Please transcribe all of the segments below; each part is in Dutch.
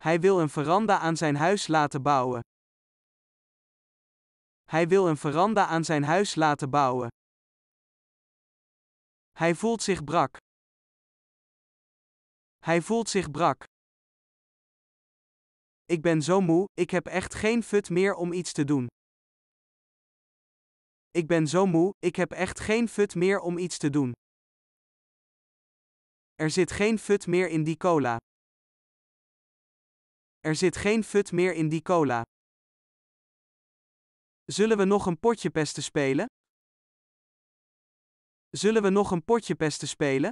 Hij wil een veranda aan zijn huis laten bouwen. Hij wil een veranda aan zijn huis laten bouwen. Hij voelt zich brak. Hij voelt zich brak. Ik ben zo moe, ik heb echt geen fut meer om iets te doen. Ik ben zo moe, ik heb echt geen fut meer om iets te doen. Er zit geen fut meer in die cola. Er zit geen fut meer in die cola. Zullen we nog een potje pesten spelen? Zullen we nog een potje pesten spelen?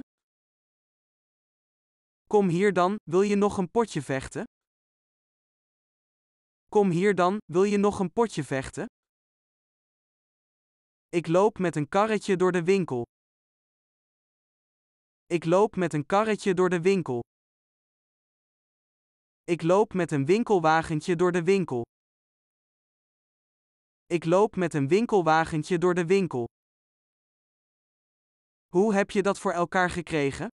Kom hier dan, wil je nog een potje vechten? Kom hier dan, wil je nog een potje vechten? Ik loop met een karretje door de winkel. Ik loop met een karretje door de winkel. Ik loop met een winkelwagentje door de winkel. Ik loop met een winkelwagentje door de winkel. Hoe heb je dat voor elkaar gekregen?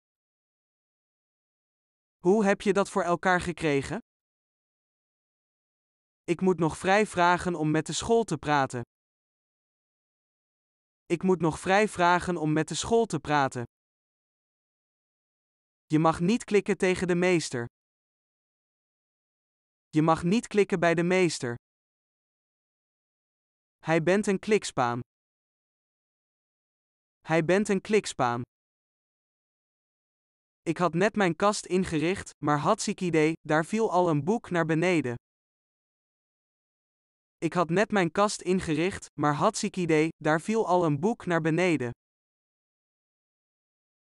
Hoe heb je dat voor elkaar gekregen? Ik moet nog vrij vragen om met de school te praten. Ik moet nog vrij vragen om met de school te praten. Je mag niet klikken tegen de meester. Je mag niet klikken bij de meester. Hij bent een klikspaam. Hij bent een klikspaam. Ik had net mijn kast ingericht, maar had ziek idee, daar viel al een boek naar beneden. Ik had net mijn kast ingericht, maar had ziek idee, daar viel al een boek naar beneden.